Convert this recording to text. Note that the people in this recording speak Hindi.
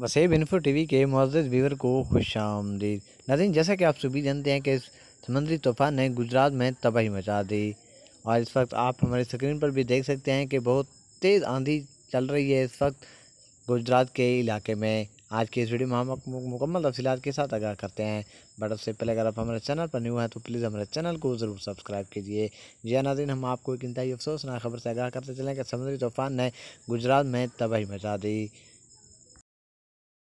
वसीब इन्फो टी वी के मोज़ वीवर को खुश आमदीद नदीन जैसा कि आप सभी जानते हैं कि समंदरी तूफ़ान ने गुजरात में तबाही मचा दी और इस वक्त आप हमारी स्क्रीन पर भी देख सकते हैं कि बहुत तेज़ आंधी चल रही है इस वक्त गुजरात के इलाके में आज की इस वीडियो में हम मुकम्मल तफसी के साथ आगाह करते हैं बट उससे पहले अगर आप हमारे चैनल पर न्यू हैं तो प्लीज़ हमारे चैनल को ज़रूर सब्सक्राइब कीजिए जिया हाँ, नाजिन हम आपको एक इंतई अफसोसनाक खबर से आगाह करते चलें कि समुद्री तूफ़ान ने गुजरात में तबाही मचा दी